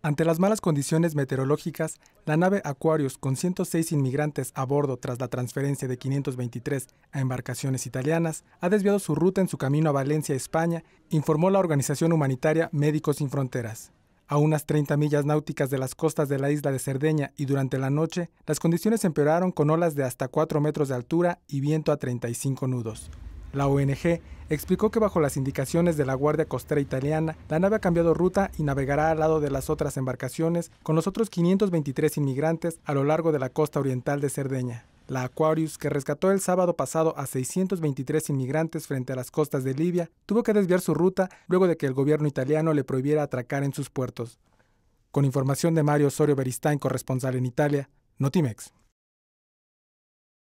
Ante las malas condiciones meteorológicas, la nave Aquarius, con 106 inmigrantes a bordo tras la transferencia de 523 a embarcaciones italianas, ha desviado su ruta en su camino a Valencia, España, informó la organización humanitaria Médicos Sin Fronteras. A unas 30 millas náuticas de las costas de la isla de Cerdeña y durante la noche, las condiciones empeoraron con olas de hasta 4 metros de altura y viento a 35 nudos. La ONG explicó que bajo las indicaciones de la Guardia Costera Italiana, la nave ha cambiado ruta y navegará al lado de las otras embarcaciones con los otros 523 inmigrantes a lo largo de la costa oriental de Cerdeña. La Aquarius, que rescató el sábado pasado a 623 inmigrantes frente a las costas de Libia, tuvo que desviar su ruta luego de que el gobierno italiano le prohibiera atracar en sus puertos. Con información de Mario Osorio Beristain, corresponsal en Italia, Notimex.